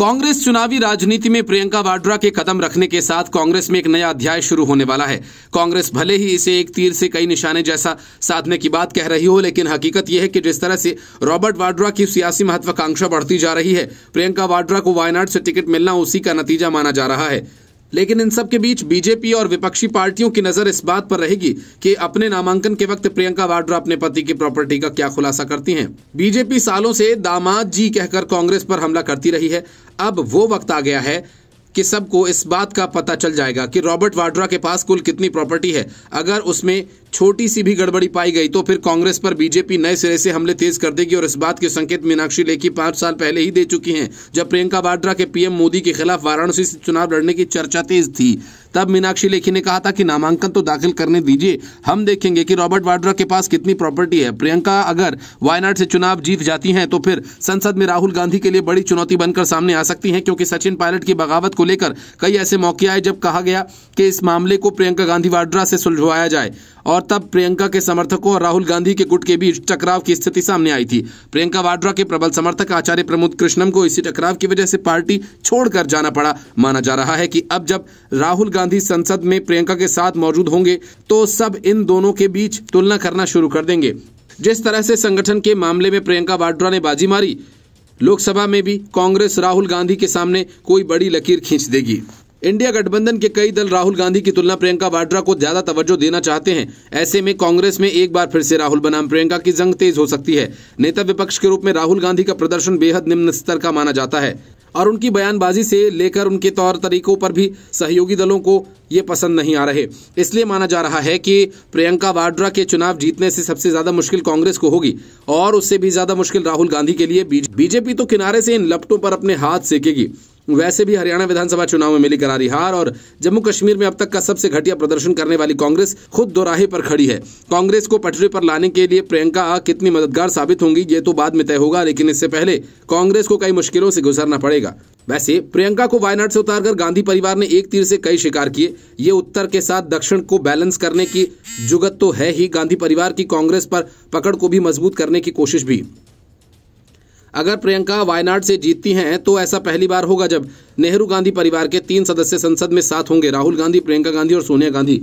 कांग्रेस चुनावी राजनीति में प्रियंका वाड्रा के कदम रखने के साथ कांग्रेस में एक नया अध्याय शुरू होने वाला है कांग्रेस भले ही इसे एक तीर से कई निशाने जैसा साधने की बात कह रही हो लेकिन हकीकत यह है कि जिस तरह से रॉबर्ट वाड्रा की सियासी महत्वाकांक्षा बढ़ती जा रही है प्रियंका वाड्रा को वायनाड से टिकट मिलना उसी का नतीजा माना जा रहा है लेकिन इन सब के बीच बीजेपी और विपक्षी पार्टियों की नजर इस बात पर रहेगी कि अपने नामांकन के वक्त प्रियंका वाड्रा अपने पति की प्रॉपर्टी का क्या खुलासा करती हैं। बीजेपी सालों से दामाद जी कहकर कांग्रेस पर हमला करती रही है अब वो वक्त आ गया है कि सबको इस बात का पता चल जाएगा कि रॉबर्ट वाड्रा के पास कुल कितनी प्रॉपर्टी है अगर उसमें छोटी सी भी गड़बड़ी पाई गई तो फिर कांग्रेस पर बीजेपी नए सिरे से हमले तेज कर देगी और इस बात के संकेत मीनाक्षी लेखी पांच साल पहले ही दे चुकी हैं जब प्रियंका वाड्रा के पीएम मोदी के खिलाफ वाराणसी से चुनाव लड़ने की चर्चा तेज थी तब मीनाक्षी लेखी ने कहा था कि नामांकन तो दाखिल करने दीजिए हम देखेंगे कि रॉबर्ट वाड्रा के पास कितनी प्रॉपर्टी है प्रियंका अगर वायनाड से चुनाव जीत जाती हैं तो फिर संसद में राहुल गांधी के लिए बड़ी चुनौती बनकर सामने आ सकती हैं क्योंकि सचिन पायलट की बगावत को लेकर कई ऐसे मौके आए जब कहा गया कि इस मामले को प्रियंका गांधी वाड्रा से सुलझवाया जाए और और तब प्रियंका के समर्थकों और राहुल गांधी के गुट के बीच टकराव की स्थिति सामने आई थी प्रियंका वाड्रा के प्रबल समर्थक आचार्य प्रमोद कृष्णम को इसी टकराव की वजह से पार्टी छोड़कर जाना पड़ा माना जा रहा है कि अब जब राहुल गांधी संसद में प्रियंका के साथ मौजूद होंगे तो सब इन दोनों के बीच तुलना करना शुरू कर देंगे जिस तरह से संगठन के मामले में प्रियंका वाड्रा ने बाजी मारी लोकसभा में भी कांग्रेस राहुल गांधी के सामने कोई बड़ी लकीर खींच देगी इंडिया गठबंधन के कई दल राहुल गांधी की तुलना प्रियंका वाड्रा को ज्यादा तवज्जो देना चाहते हैं ऐसे में कांग्रेस में एक बार फिर से राहुल बनाम प्रियंका की जंग तेज हो सकती है नेता विपक्ष के रूप में राहुल गांधी का प्रदर्शन बेहद निम्न स्तर का माना जाता है और उनकी बयानबाजी से लेकर उनके तौर तरीकों पर भी सहयोगी दलों को ये पसंद नहीं आ रहे इसलिए माना जा रहा है कि प्रियंका वाड्रा के चुनाव जीतने से सबसे ज्यादा मुश्किल कांग्रेस को होगी और उससे भी ज्यादा मुश्किल राहुल गांधी के लिए बीजेपी तो किनारे से इन लपटों पर अपने हाथ सेकेगी वैसे भी हरियाणा विधानसभा चुनाव में मिली करारी हार और जम्मू कश्मीर में अब तक का सबसे घटिया प्रदर्शन करने वाली कांग्रेस खुद दोराहे पर खड़ी है कांग्रेस को पटरी पर लाने के लिए प्रियंका कितनी मददगार साबित होंगी ये तो बाद में तय होगा लेकिन इससे पहले कांग्रेस को कई मुश्किलों से गुजरना पड़ेगा वैसे प्रियंका को वायनाड से उतारकर गांधी परिवार ने एक तीर से कई शिकार किए ये उत्तर के साथ दक्षिण को बैलेंस करने की जुगत तो है ही गांधी परिवार की कांग्रेस पर पकड़ को भी मजबूत करने की कोशिश भी अगर प्रियंका वायनाड से जीतती हैं तो ऐसा पहली बार होगा जब नेहरू गांधी परिवार के तीन सदस्य संसद में साथ होंगे राहुल गांधी प्रियंका गांधी और सोनिया गांधी